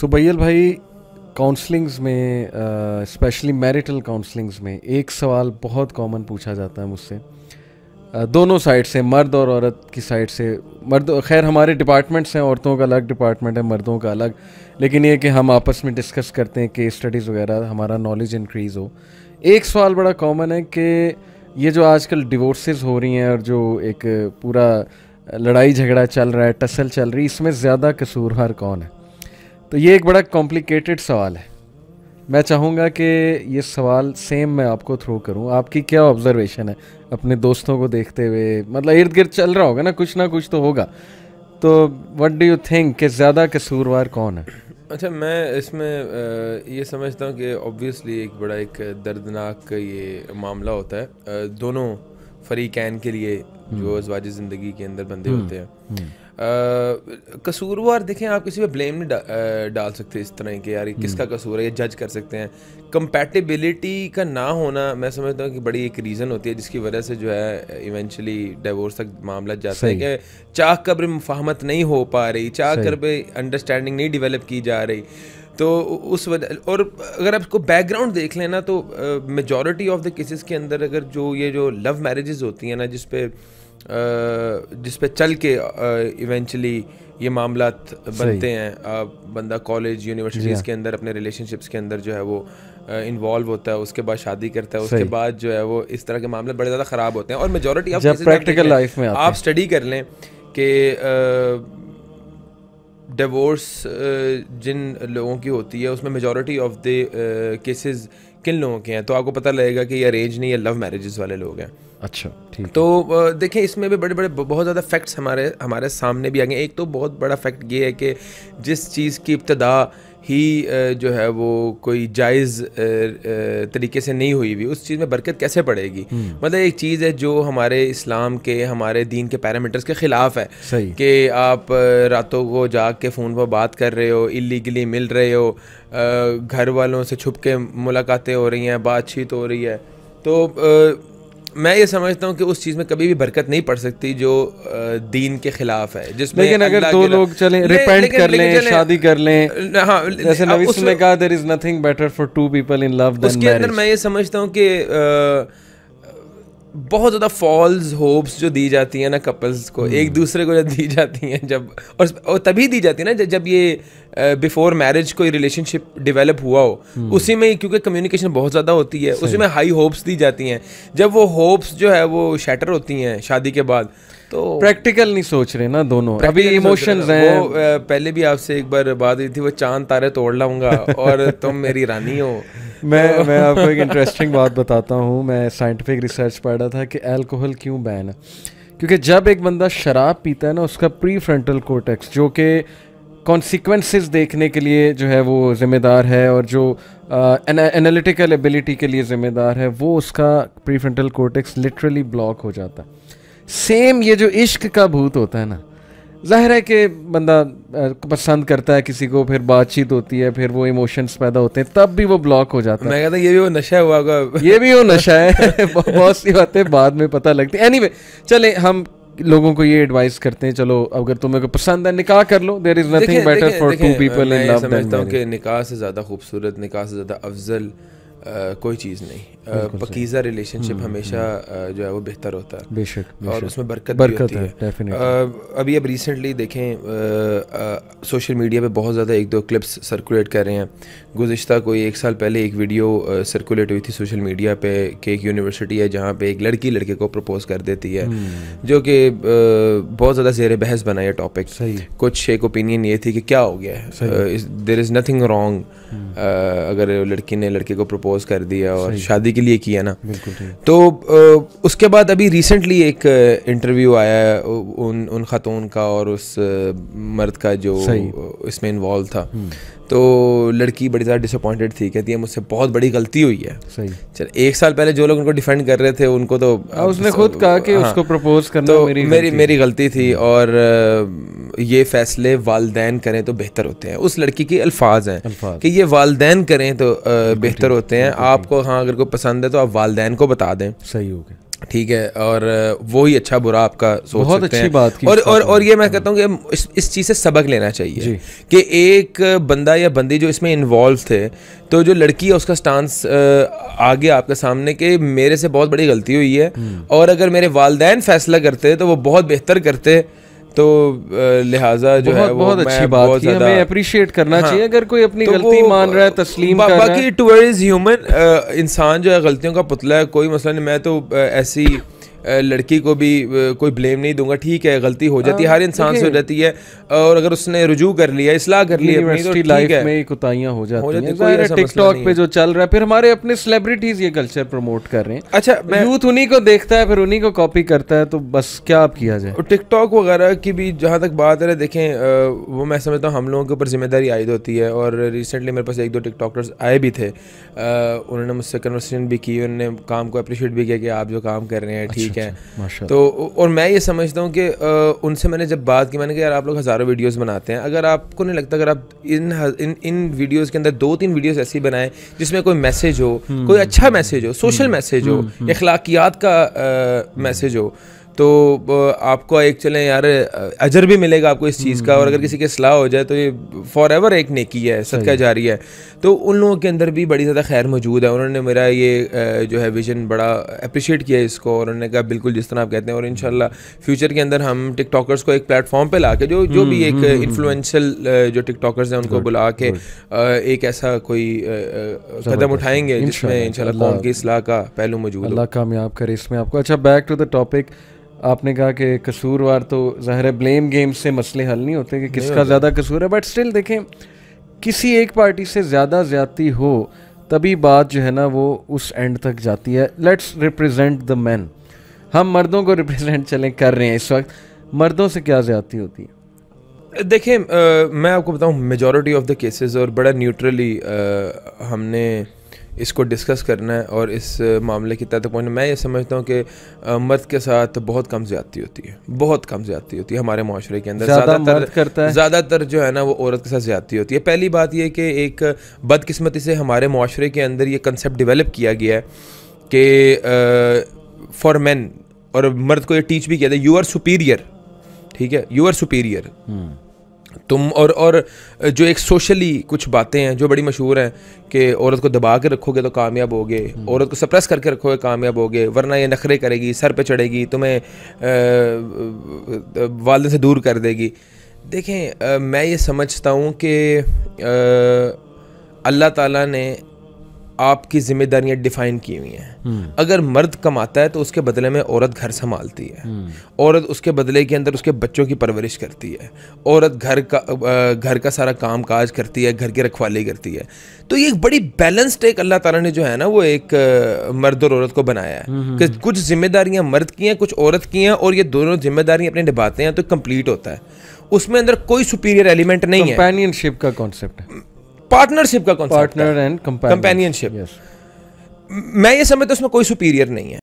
सुबैल भाई काउंसलिंग्स में specially marital counsellings में एक सवाल बहुत कॉमन पूछा जाता है मुझसे uh, दोनों साइड से मर्द और औरत की साइड से मर्द खैर हमारे डिपार्टमेंट्स हैं औरतों का अलग डिपार्टमेंट है मर्दों का अलग लेकिन ये कि हम आपस में डिस्कस करते हैं केस स्टडीज़ वगैरह हमारा नॉलेज इंक्रीज़ हो एक सवाल बड़ा कॉमन है कि ये जो आजकल डिवोर्सेज हो रही हैं और जो एक पूरा लड़ाई झगड़ा चल रहा है टसल चल रही इसमें ज़्यादा कसूरहार कौन है तो ये एक बड़ा कॉम्प्लिकेटेड सवाल है मैं चाहूँगा कि ये सवाल सेम मैं आपको थ्रो करूँ आपकी क्या ऑब्जर्वेशन है अपने दोस्तों को देखते हुए मतलब इर्द गिर्द चल रहा होगा ना कुछ ना कुछ तो होगा तो वट डू यू थिंक कि ज़्यादा कसूरवार कौन है अच्छा मैं इसमें ये समझता हूँ कि ऑब्वियसली एक बड़ा एक दर्दनाक ये मामला होता है दोनों फरीकैन के लिए जो हम्म। अजवाज़ी ज़िंदगी के अंदर बंदे हम्म, होते हैं हम्म। कसूरवार देखें आप किसी पे ब्लेम नहीं डा, डाल सकते इस तरह के यार हम्म। किसका कसूर है ये जज कर सकते हैं कंपैटिबिलिटी का ना होना मैं समझता हूँ कि बड़ी एक रीज़न होती है जिसकी वजह से जो है इवेंचुअली डिवोर्स तक मामला जाता है कि चाह कब्र मुफाहमत नहीं हो पा रही चाह कब्र अंडरस्टैंडिंग नहीं डिवेलप की जा रही तो उस वजह और अगर आप इसको बैकग्राउंड देख लेना तो मेजॉरिटी ऑफ द केसेस के अंदर अगर जो ये जो लव मैरिजेस होती हैं ना जिसपे जिस पे चल के इवेंचुअली ये मामला बनते हैं बंदा कॉलेज यूनिवर्सिटीज़ हाँ। के अंदर अपने रिलेशनशिप्स के अंदर जो है वो इन्वॉल्व होता है उसके बाद शादी करता है उसके बाद जो है वो इस तरह के मामले बड़े ज़्यादा ख़राब होते हैं और मेजोरिटी आप प्रैक्टिकल लाइफ में आप स्टडी कर लें कि डिवोर्स जिन लोगों की होती है उसमें मेजोरिटी ऑफ द केसेस किन लोगों के हैं तो आपको पता लगेगा कि ये अरेंज नहीं है लव मैरिज वाले लोग हैं अच्छा ठीक तो देखिए इसमें भी बड़े बड़े बहुत ज़्यादा फैक्ट्स हमारे हमारे सामने भी आ गए एक तो बहुत बड़ा फैक्ट ये है कि जिस चीज़ की इब्तदा ही जो है वो कोई जायज़ तरीके से नहीं हुई हुई उस चीज़ में बरकत कैसे पड़ेगी हम्म। मतलब एक चीज़ है जो हमारे इस्लाम के हमारे दीन के पैरामीटर्स के ख़िलाफ़ है कि आप रातों को जा के फ़ोन पर बात कर रहे हो इलीगली मिल रहे हो घर वालों से छुप के मुलाकातें हो रही हैं बातचीत हो रही है तो मैं ये समझता हूँ कि उस चीज़ में कभी भी बरकत नहीं पड़ सकती जो दीन के खिलाफ है जिसमें लेकिन अगर दो लोग चले रिपेंट कर लें शादी कर लें हाँ, जैसे नवीस ने कहा there is nothing better for two people in love उसके अंदर मैं ये समझता हूँ कि बहुत ज़्यादा फॉल्स होप्स जो दी जाती हैं ना कपल्स को एक hmm. दूसरे को जब दी जाती हैं जब और, और तभी दी जाती है ना जब ये बिफोर मैरिज कोई रिलेशनशिप डेवलप हुआ हो hmm. उसी में क्योंकि कम्युनिकेशन बहुत ज़्यादा होती है उसी में हाई होप्स दी जाती हैं जब वो होप्स जो है वो शैटर होती हैं शादी के बाद तो प्रैक्टिकल नहीं सोच रहे ना दोनों अभी इमोशंस हैं वो पहले भी आपसे एक बार बात हुई थी वो चांद तारे तोड़ लाऊंगा और तुम मेरी रानी हो मैं तो मैं आपको एक इंटरेस्टिंग बात बताता हूँ मैं साइंटिफिक रिसर्च पढ़ रहा था कि अल्कोहल क्यों बैन है क्योंकि जब एक बंदा शराब पीता है ना उसका प्री फ्रंटल कोटेक्स जो कि कॉन्सिक्वेंसेस देखने के लिए जो है वो ज़िम्मेदार है और जो एनालिटिकल एबिलिटी के लिए ज़िम्मेदार है वो उसका pre frontal cortex literally block हो जाता है सेम ये जो इश्क का भूत होता है ना जाहिर है कि बंदा पसंद करता है किसी को फिर बातचीत होती है फिर वो इमोशंस पैदा होते हैं तब भी वो ब्लॉक हो जाता है मैं कहता ये भी वो नशा हुआ होगा ये भी वो नशा है बहुत सी बातें बाद में पता लगती है एनी चले हम लोगों को ये एडवाइस करते हैं चलो अगर तुम्हें को पसंद है निकाह कर लो there is nothing better for two people in love समझता हूँ कि निकाह से ज़्यादा खूबसूरत निकाह से ज़्यादा अफजल कोई चीज़ नहीं पकीज़ा रिलेशनशिप हम्म, हमेशा हम्म। जो है वो बेहतर होता है बेशक, और उसमें बरकत बरकत है, है अभी अब रिसेंटली देखें सोशल मीडिया पे बहुत ज़्यादा एक दो क्लिप्स सर्कुलेट कर रहे हैं गुज्तर कोई एक साल पहले एक वीडियो सर्कुलेट हुई थी सोशल मीडिया पे कि एक यूनिवर्सिटी है जहाँ पे एक लड़की लड़के को प्रपोज कर देती है हम्म। जो कि बहुत ज़्यादा जेर बहस बना यह टॉपिक कुछ एक ओपिनियन ये थी कि क्या हो गया है देर इज़ नथिंग रॉन्ग अगर लड़की ने लड़के को प्रपोज प्रपोज कर दिया और शादी के लिए किया ना तो उसके बाद अभी रिसेंटली एक इंटरव्यू आया उन उन खातून का और उस मर्द का जो इसमें इन्वॉल्व था हम्म। तो लड़की बड़ी ज़्यादा डिसअपॉइंटेड थी कहती है मुझसे बहुत बड़ी गलती हुई है सही चल एक साल पहले जो लोग उनको डिफेंड कर रहे थे उनको तो आ, उसने खुद कहा कि हाँ, उसको प्रपोज करना तो मेरी मेरी गलती। मेरी गलती थी हम्म। और ये फैसले वालदेन करें तो बेहतर होते हैं उस लड़की के अल्फाज हैं कि ये वालदेन करें तो बेहतर होते हैं हैं आपको हाँ अगर कोई पसंद है तो आप वालदेन को बता दें सही हो गया ठीक है और वो ही अच्छा बुरा आपका सोच बहुत सकते अच्छी बात की और और और ये मैं कहता हूँ कि इस, इस चीज़ से सबक लेना चाहिए कि एक बंदा या बंदी जो इसमें इन्वॉल्व थे तो जो लड़की है उसका स्टांस आ गया आपके सामने कि मेरे से बहुत बड़ी गलती हुई है हम्म। और अगर मेरे वालदेन फैसला करते तो वो बहुत बेहतर करते तो लिहाजा जो बहुत, है बहुत अच्छी बात बहुत है हमें अप्रिशिएट करना हाँ, चाहिए अगर कोई अपनी तो गलती मान रहा है तस्लीम बा, कर बाकी टुवर्ड्स ह्यूमन इंसान जो है गलतियों का पुतला है कोई मसला नहीं मैं तो ऐसी लड़की को भी कोई ब्लेम नहीं दूंगा ठीक है गलती हो जाती है हर इंसान से हो जाती है और अगर उसने रुजू कर लिया इसलाह कर लिया लाइफ तो में हो जाती टिकटॉक पे जो चल रहा है फिर हमारे अपने सेलिब्रिटीज ये कल्चर प्रमोट कर रहे हैं अच्छा यूथ उन्हीं को देखता है फिर उन्हीं को कॉपी करता है तो बस क्या आप किया जाए टिकटॉक वगैरह की भी जहाँ तक बात है देखें वो मैं समझता हूँ हम लोगों के ऊपर जिम्मेदारी आयद होती है और रिसेंटली मेरे पास एक दो टिकटॉकर्स आए भी थे उन्होंने मुझसे कन्वर्सेशन भी की उन्होंने काम को अप्रिशिएट भी किया कि आप जो काम कर रहे हैं ठीक ठीक है अच्छा, तो और मैं ये समझता हूँ कि उनसे मैंने जब बात की मैंने कहा यार आप लोग हज़ारों वीडियोस बनाते हैं अगर आपको नहीं लगता अगर आप इन इन इन वीडियोस के अंदर दो तीन वीडियोस ऐसी बनाएं जिसमें कोई मैसेज हो हम्म। कोई अच्छा मैसेज हो सोशल हम्म। मैसेज हो अखलाकियात हम्म। का मैसेज हो तो आपको एक चलें यार अजर भी मिलेगा आपको इस चीज़ का और अगर हम्म। किसी के सलाह हो जाए तो ये फॉर एवर एक नेकी है सदका जारी है तो उन लोगों के अंदर भी बड़ी ज़्यादा खैर मौजूद है उन्होंने मेरा ये जो है विजन बड़ा अप्रिशिएट किया इसको और उन्होंने कहा बिल्कुल जिस तरह आप कहते हैं और इन फ्यूचर के अंदर हम टिकटॉकर्स को एक प्लेटफॉर्म पर ला के जो जो भी हम्म, एक इन्फ्लुन्शल हम्म, जो टिकटॉकर्स हैं उनको बुला के एक ऐसा कोई कदम उठाएंगे जिसमें इन कौम की असलाह का पहलू मौजूद अल्लाह कामयाब करे इसमें आपको अच्छा बैक टू द टॉपिक आपने कहा कि कसूरवार तो ज़ाहिर है ब्लेम गेम से मसले हल नहीं होते कि किसका ज़्यादा कसूर है बट स्टिल देखें किसी एक पार्टी से ज़्यादा ज़्यादती हो तभी बात जो है ना वो उस एंड तक जाती है लेट्स रिप्रेजेंट द मैन हम मर्दों को रिप्रेजेंट चलें कर रहे हैं इस वक्त मर्दों से क्या ज़्यादती होती है आ, मैं आपको बताऊं मेजॉरिटी ऑफ द केसेस और बड़ा न्यूट्रली हमने इसको डिस्कस करना है और इस मामले की तय पहुँचना मैं ये समझता हूँ कि मर्द के साथ बहुत कम ज्यादती होती है बहुत कम ज्यादती होती है हमारे माशरे के अंदर ज़्यादातर ज़्यादातर जो है ना वो औरत के साथ ज्यादती होती है पहली बात यह कि एक बदकिस्मती से हमारे माशरे के अंदर ये कंसेप्ट डिवेलप किया गया है कि फॉर मैन और मर्द को ये टीच भी किया था यू आर सुपीरियर ठीक है यू आर सुपीरियर तुम और और जो एक सोशली कुछ बातें हैं जो बड़ी मशहूर हैं कि औरत को दबा के रखोगे तो कामयाब होगे हम्म। औरत को सप्रेस करके रखोगे तो कामयाब होगे वरना ये नखरे करेगी सर पे चढ़ेगी तुम्हें वालदे से दूर कर देगी देखें आ, मैं ये समझता हूँ कि अल्लाह ताला ने आपकी जिम्मेदारियां डिफाइन की हुई हैं हम्म। अगर मर्द कमाता है तो उसके बदले में औरत घर संभालती है हम्म। औरत उसके बदले के अंदर उसके बच्चों की परवरिश करती है औरत घर का घर का सारा काम काज करती है घर की रखवाली करती है तो ये एक बड़ी बैलेंस्ड एक अल्लाह ताला ने जो है ना वो एक मर्द और औरत को बनाया है हम्म, कि कुछ जिम्मेदारियां मर्द की हैं कुछ औरत की हैं और ये दोनों जिम्मेदारियां अपने निभाते हैं तो कंप्लीट होता है उसमें अंदर कोई सुपीरियर एलिमेंट नहीं है का कॉन्सेप्ट है पार्टनरशिप का पार्टनर एंड कंपेनियनशिप मैं ये समझता तो उसमें कोई सुपीरियर नहीं है